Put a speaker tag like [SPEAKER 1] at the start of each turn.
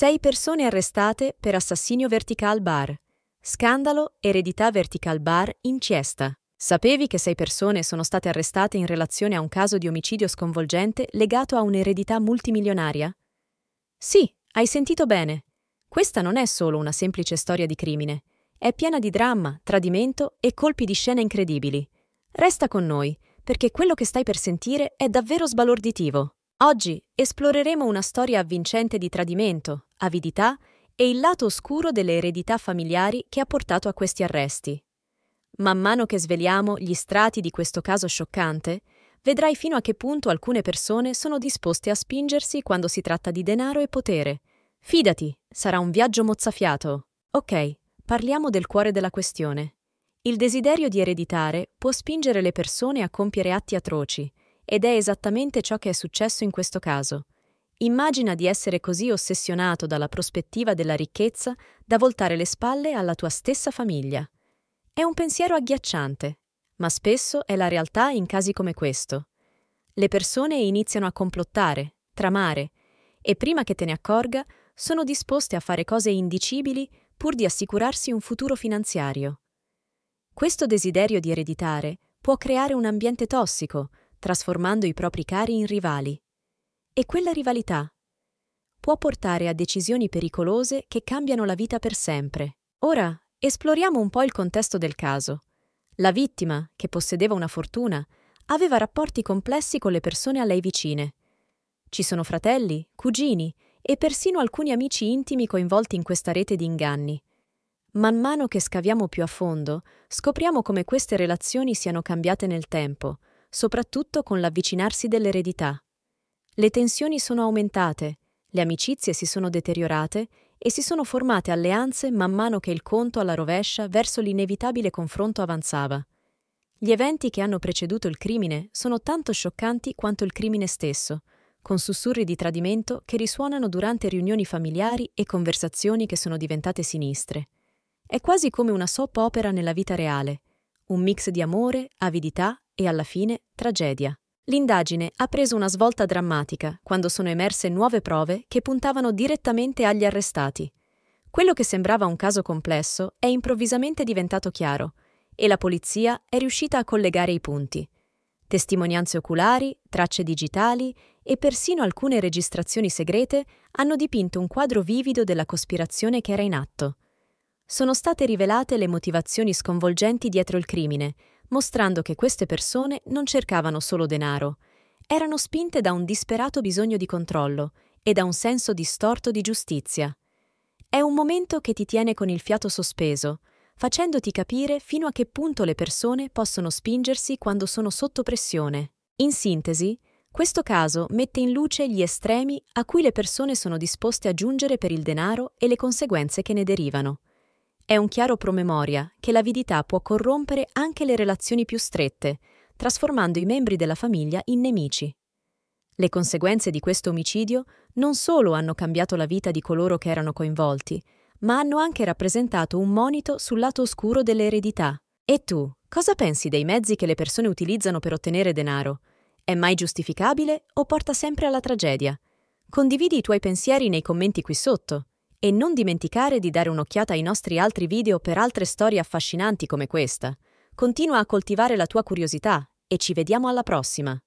[SPEAKER 1] Sei persone arrestate per assassinio vertical bar. Scandalo eredità vertical bar inchiesta. Sapevi che sei persone sono state arrestate in relazione a un caso di omicidio sconvolgente legato a un'eredità multimilionaria? Sì, hai sentito bene. Questa non è solo una semplice storia di crimine. È piena di dramma, tradimento e colpi di scena incredibili. Resta con noi, perché quello che stai per sentire è davvero sbalorditivo. Oggi esploreremo una storia avvincente di tradimento, avidità e il lato oscuro delle eredità familiari che ha portato a questi arresti. Man mano che sveliamo gli strati di questo caso scioccante, vedrai fino a che punto alcune persone sono disposte a spingersi quando si tratta di denaro e potere. Fidati, sarà un viaggio mozzafiato. Ok, parliamo del cuore della questione. Il desiderio di ereditare può spingere le persone a compiere atti atroci, ed è esattamente ciò che è successo in questo caso. Immagina di essere così ossessionato dalla prospettiva della ricchezza da voltare le spalle alla tua stessa famiglia. È un pensiero agghiacciante, ma spesso è la realtà in casi come questo. Le persone iniziano a complottare, tramare, e prima che te ne accorga, sono disposte a fare cose indicibili pur di assicurarsi un futuro finanziario. Questo desiderio di ereditare può creare un ambiente tossico, trasformando i propri cari in rivali. E quella rivalità può portare a decisioni pericolose che cambiano la vita per sempre. Ora esploriamo un po' il contesto del caso. La vittima, che possedeva una fortuna, aveva rapporti complessi con le persone a lei vicine. Ci sono fratelli, cugini e persino alcuni amici intimi coinvolti in questa rete di inganni. Man mano che scaviamo più a fondo, scopriamo come queste relazioni siano cambiate nel tempo, soprattutto con l'avvicinarsi dell'eredità. Le tensioni sono aumentate, le amicizie si sono deteriorate e si sono formate alleanze man mano che il conto alla rovescia verso l'inevitabile confronto avanzava. Gli eventi che hanno preceduto il crimine sono tanto scioccanti quanto il crimine stesso, con sussurri di tradimento che risuonano durante riunioni familiari e conversazioni che sono diventate sinistre. È quasi come una soap opera nella vita reale, un mix di amore, avidità e alla fine tragedia. L'indagine ha preso una svolta drammatica quando sono emerse nuove prove che puntavano direttamente agli arrestati. Quello che sembrava un caso complesso è improvvisamente diventato chiaro e la polizia è riuscita a collegare i punti. Testimonianze oculari, tracce digitali e persino alcune registrazioni segrete hanno dipinto un quadro vivido della cospirazione che era in atto. Sono state rivelate le motivazioni sconvolgenti dietro il crimine, mostrando che queste persone non cercavano solo denaro, erano spinte da un disperato bisogno di controllo e da un senso distorto di giustizia. È un momento che ti tiene con il fiato sospeso, facendoti capire fino a che punto le persone possono spingersi quando sono sotto pressione. In sintesi, questo caso mette in luce gli estremi a cui le persone sono disposte a giungere per il denaro e le conseguenze che ne derivano. È un chiaro promemoria che l'avidità può corrompere anche le relazioni più strette, trasformando i membri della famiglia in nemici. Le conseguenze di questo omicidio non solo hanno cambiato la vita di coloro che erano coinvolti, ma hanno anche rappresentato un monito sul lato oscuro dell'eredità. E tu, cosa pensi dei mezzi che le persone utilizzano per ottenere denaro? È mai giustificabile o porta sempre alla tragedia? Condividi i tuoi pensieri nei commenti qui sotto. E non dimenticare di dare un'occhiata ai nostri altri video per altre storie affascinanti come questa. Continua a coltivare la tua curiosità e ci vediamo alla prossima!